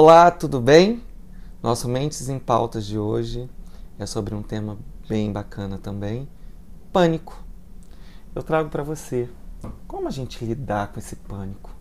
Olá, tudo bem? Nosso Mentes em Pautas de hoje é sobre um tema bem bacana também: pânico. Eu trago para você como a gente lidar com esse pânico.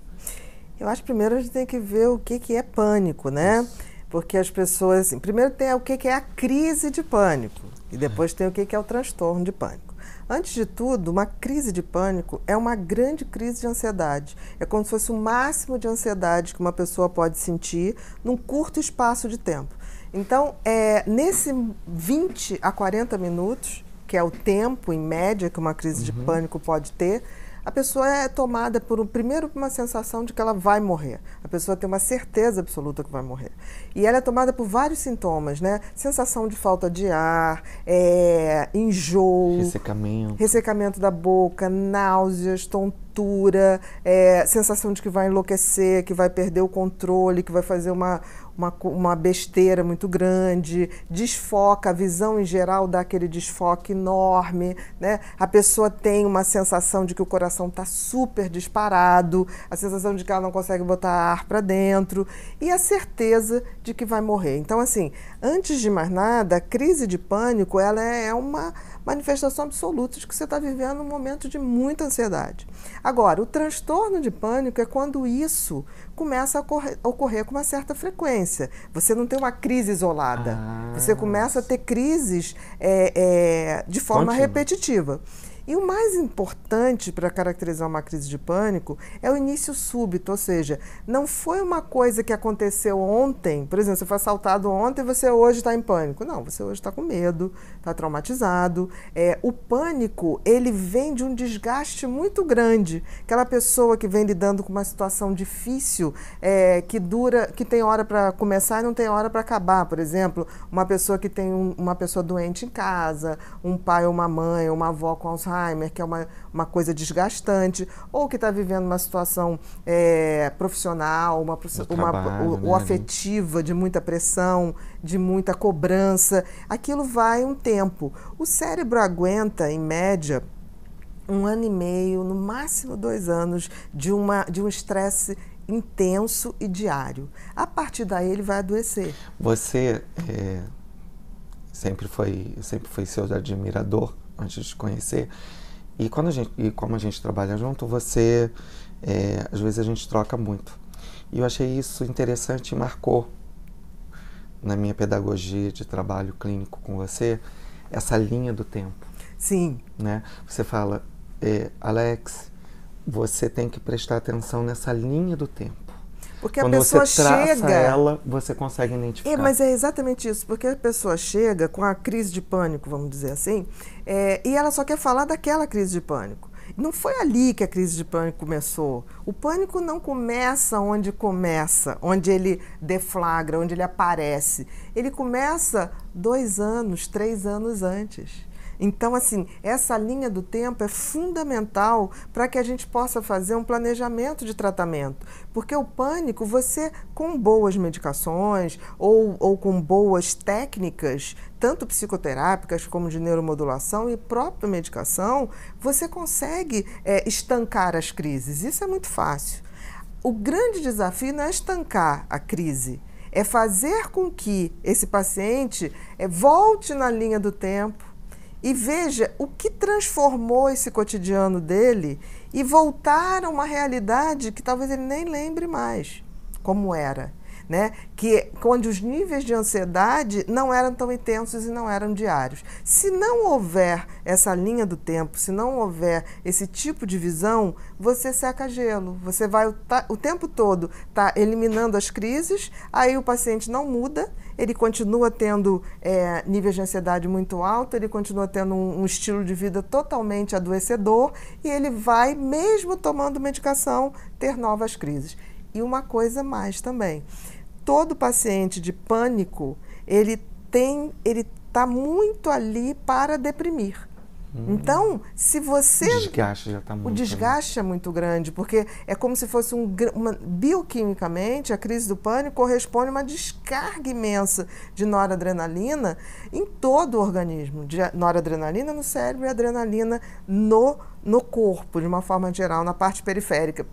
Eu acho que primeiro a gente tem que ver o que, que é pânico, né? Isso porque as pessoas. Assim, primeiro tem o que é a crise de pânico, e depois tem o que é o transtorno de pânico. Antes de tudo, uma crise de pânico é uma grande crise de ansiedade. É como se fosse o máximo de ansiedade que uma pessoa pode sentir num curto espaço de tempo. Então, é, nesse 20 a 40 minutos, que é o tempo em média que uma crise uhum. de pânico pode ter, a pessoa é tomada por primeiro uma sensação de que ela vai morrer. A pessoa tem uma certeza absoluta que vai morrer. E ela é tomada por vários sintomas, né? Sensação de falta de ar, é, enjoo, ressecamento. ressecamento da boca, náuseas, tontura, é, sensação de que vai enlouquecer, que vai perder o controle, que vai fazer uma, uma, uma besteira muito grande, desfoca a visão em geral, dá aquele desfoque enorme, né? A pessoa tem uma sensação de que o coração está super disparado, a sensação de que ela não consegue botar ar para dentro e a certeza de que vai morrer. Então, assim, antes de mais nada, a crise de pânico ela é uma manifestação absoluta de que você está vivendo um momento de muita ansiedade. Agora, o transtorno de pânico é quando isso começa a ocorrer, ocorrer com uma certa frequência. Você não tem uma crise isolada. Ah, você começa a ter crises é, é, de forma repetitiva. E o mais importante para caracterizar uma crise de pânico é o início súbito, ou seja, não foi uma coisa que aconteceu ontem, por exemplo, você foi assaltado ontem e você hoje está em pânico. Não, você hoje está com medo, está traumatizado. É, o pânico, ele vem de um desgaste muito grande. Aquela pessoa que vem lidando com uma situação difícil, é, que dura, que tem hora para começar e não tem hora para acabar, por exemplo, uma pessoa que tem um, uma pessoa doente em casa, um pai ou uma mãe, uma avó com Alzheimer, Alzheimer, que é uma, uma coisa desgastante, ou que está vivendo uma situação é, profissional, uma, uma trabalho, o, né, o afetiva de muita pressão, de muita cobrança, aquilo vai um tempo. O cérebro aguenta, em média, um ano e meio, no máximo dois anos, de, uma, de um estresse intenso e diário. A partir daí ele vai adoecer. Você é, sempre foi sempre foi seu admirador antes de conhecer. E, quando a gente, e como a gente trabalha junto, você. É, às vezes a gente troca muito. E eu achei isso interessante e marcou na minha pedagogia de trabalho clínico com você essa linha do tempo. Sim. Né? Você fala, é, Alex, você tem que prestar atenção nessa linha do tempo. Porque Quando a pessoa você traça chega. ela, você consegue identificar. É, mas é exatamente isso, porque a pessoa chega com a crise de pânico, vamos dizer assim, é, e ela só quer falar daquela crise de pânico. Não foi ali que a crise de pânico começou. O pânico não começa onde começa, onde ele deflagra, onde ele aparece. Ele começa dois anos, três anos antes. Então, assim, essa linha do tempo é fundamental para que a gente possa fazer um planejamento de tratamento. Porque o pânico, você com boas medicações ou, ou com boas técnicas, tanto psicoterápicas como de neuromodulação e própria medicação, você consegue é, estancar as crises. Isso é muito fácil. O grande desafio não é estancar a crise, é fazer com que esse paciente é, volte na linha do tempo e veja o que transformou esse cotidiano dele e voltar a uma realidade que talvez ele nem lembre mais como era né? que onde os níveis de ansiedade não eram tão intensos e não eram diários. Se não houver essa linha do tempo, se não houver esse tipo de visão, você seca gelo. Você vai o, o tempo todo tá eliminando as crises, aí o paciente não muda, ele continua tendo é, níveis de ansiedade muito alto, ele continua tendo um, um estilo de vida totalmente adoecedor e ele vai, mesmo tomando medicação, ter novas crises. E uma coisa mais também todo paciente de pânico, ele tem, ele está muito ali para deprimir. Hum. Então, se você. O desgaste já está muito. O desgaste é muito grande, porque é como se fosse um. Uma, bioquimicamente, a crise do pânico corresponde a uma descarga imensa de noradrenalina em todo o organismo. De noradrenalina no cérebro e adrenalina no, no corpo, de uma forma geral, na parte periférica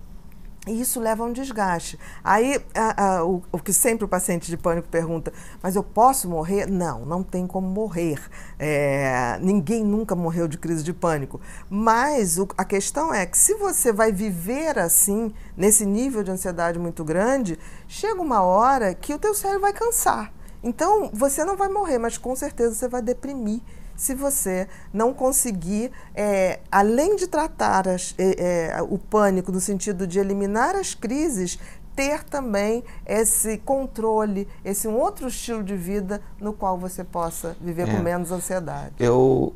e isso leva a um desgaste. Aí, a, a, o, o, que sempre o paciente de pânico pergunta, mas eu posso morrer? Não, não tem como morrer. É, ninguém nunca morreu de crise de pânico. Mas o, a questão é que se você vai viver assim, nesse nível de ansiedade muito grande, chega uma hora que o teu cérebro vai cansar. Então, você não vai morrer, mas com certeza você vai deprimir se você não conseguir, é, além de tratar as, é, é, o pânico no sentido de eliminar as crises, ter também esse controle, esse um outro estilo de vida no qual você possa viver com é. menos ansiedade. Eu,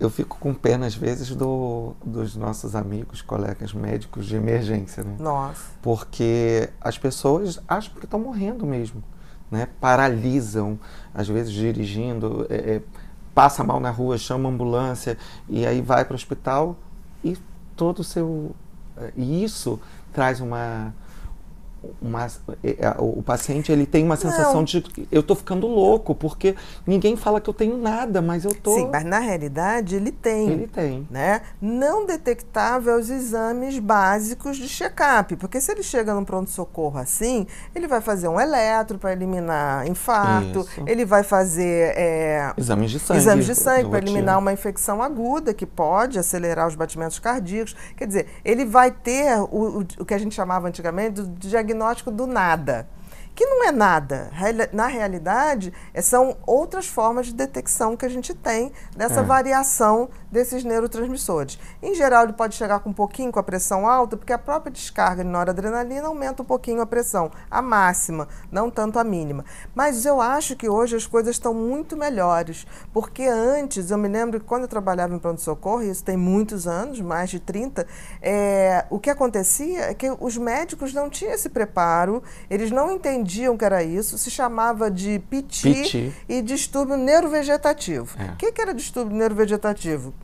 eu fico com pena, às vezes, do, dos nossos amigos, colegas médicos de emergência. Né? Nossa. Porque as pessoas acham que estão morrendo mesmo. Né? Paralisam, às vezes dirigindo. É, é passa mal na rua, chama a ambulância e aí vai para o hospital e todo o seu. Eh, e isso traz uma uma, é, é, o paciente ele tem uma sensação não. de eu estou ficando louco, porque ninguém fala que eu tenho nada, mas eu estou. Tô... Sim, mas na realidade ele tem. Ele tem. Né? Não detectável aos exames básicos de check-up, porque se ele chega num pronto-socorro assim, ele vai fazer um eletro para eliminar infarto, Isso. ele vai fazer é, exames de sangue, exames de sangue para eliminar uma infecção aguda que pode acelerar os batimentos cardíacos. Quer dizer, ele vai ter o, o, o que a gente chamava antigamente de diagnóstico diagnóstico do nada que não é nada. Na realidade, eh, são outras formas de detecção que a gente tem dessa é. variação desses neurotransmissores. Em geral, ele pode chegar com um pouquinho com a pressão alta, porque a própria descarga de noradrenalina aumenta um pouquinho a pressão, a máxima, não tanto a mínima. Mas eu acho que hoje as coisas estão muito melhores, porque antes, eu me lembro que quando eu trabalhava em pronto-socorro, isso tem muitos anos, mais de 30, é, eh, o que acontecia é que os médicos não tinham esse preparo, eles não entendiam entendiam que era isso, se chamava de piti, piti. e distúrbio neurovegetativo. É. O que, que era distúrbio neurovegetativo?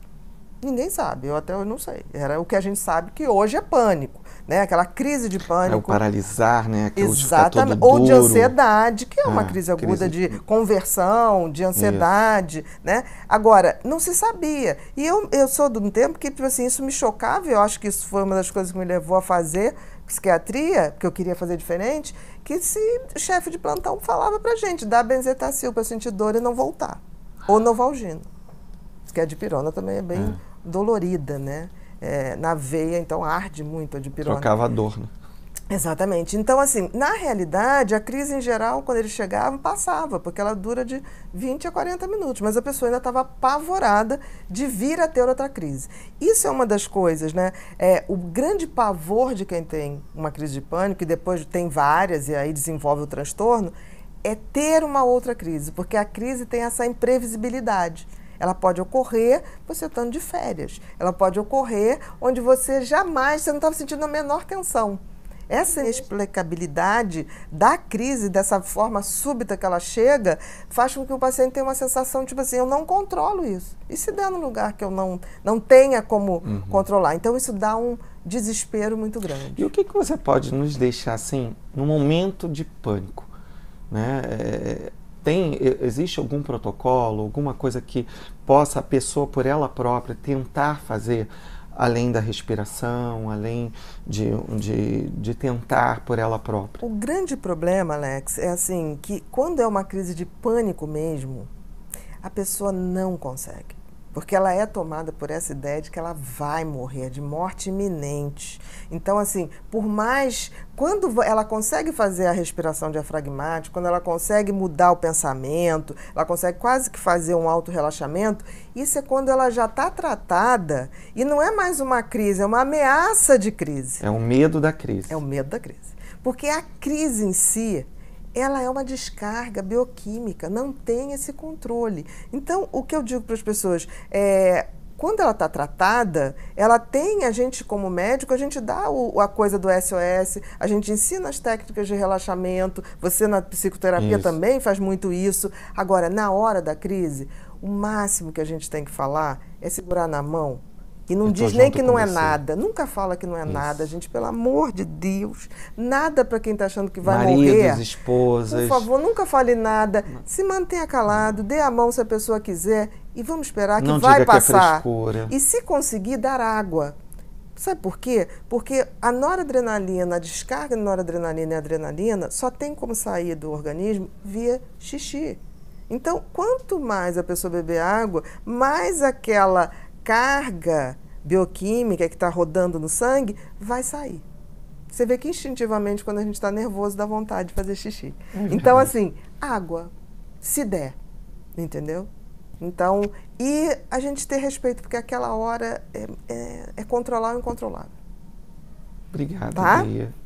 Ninguém sabe, eu até eu não sei. Era o que a gente sabe que hoje é pânico, né? Aquela crise de pânico. É o paralisar, né? Aquilo Exatamente. Ou de ansiedade, que é uma ah, crise aguda crise... de conversão, de ansiedade, isso. né? Agora, não se sabia. E eu, eu sou de um tempo que, tipo assim, isso me chocava, eu acho que isso foi uma das coisas que me levou a fazer psiquiatria, que eu queria fazer diferente, que se o chefe de plantão falava pra gente, dá benzetacil para sentir dor e não voltar. Ou novalgina. Que a dipirona também é bem é. dolorida, né? É, na veia, então arde muito a dipirona. Trocava a dor, né? Exatamente. Então, assim, na realidade, a crise em geral, quando eles chegavam, passava, porque ela dura de 20 a 40 minutos, mas a pessoa ainda estava apavorada de vir a ter outra crise. Isso é uma das coisas, né? É, o grande pavor de quem tem uma crise de pânico, e depois tem várias, e aí desenvolve o transtorno, é ter uma outra crise, porque a crise tem essa imprevisibilidade. Ela pode ocorrer você estando de férias. Ela pode ocorrer onde você jamais, você não estava sentindo a menor tensão. Essa inexplicabilidade da crise, dessa forma súbita que ela chega, faz com que o paciente tenha uma sensação tipo assim: eu não controlo isso. E se der num lugar que eu não, não tenha como uhum. controlar? Então, isso dá um desespero muito grande. E o que, que você pode nos deixar assim, no momento de pânico? Né? É, tem, existe algum protocolo, alguma coisa que possa a pessoa, por ela própria, tentar fazer? além da respiração, além de, de, de, tentar por ela própria. O grande problema, Alex, é assim que quando é uma crise de pânico mesmo, a pessoa não consegue porque ela é tomada por essa ideia de que ela vai morrer, de morte iminente. Então, assim, por mais. Quando ela consegue fazer a respiração diafragmática, quando ela consegue mudar o pensamento, ela consegue quase que fazer um auto-relaxamento, isso é quando ela já está tratada e não é mais uma crise, é uma ameaça de crise. É o medo da crise. É o medo da crise. Porque a crise em si, ela é uma descarga bioquímica, não tem esse controle. Então, o que eu digo para as pessoas é. Quando ela está tratada, ela tem a gente como médico, a gente dá o, a coisa do SOS, a gente ensina as técnicas de relaxamento. Você na psicoterapia isso. também faz muito isso. Agora, na hora da crise, o máximo que a gente tem que falar é segurar na mão, e não diz nem que não é você. nada. Nunca fala que não é Isso. nada, gente. Pelo amor de Deus. Nada para quem está achando que vai Maridos, morrer. Maridos, esposas. Por favor, nunca fale nada. Se mantenha calado, dê a mão se a pessoa quiser e vamos esperar que não vai passar. Que é e se conseguir, dar água. Sabe por quê? Porque a noradrenalina, a descarga de noradrenalina e adrenalina só tem como sair do organismo via xixi. Então, quanto mais a pessoa beber água, mais aquela carga bioquímica que está rodando no sangue vai sair. Você vê que instintivamente, quando a gente está nervoso, dá vontade de fazer xixi. Uhum. Então, assim, água, se der, entendeu? Então, e a gente ter respeito, porque aquela hora é, é, é controlar o incontrolável. Obrigado, tá? Maria.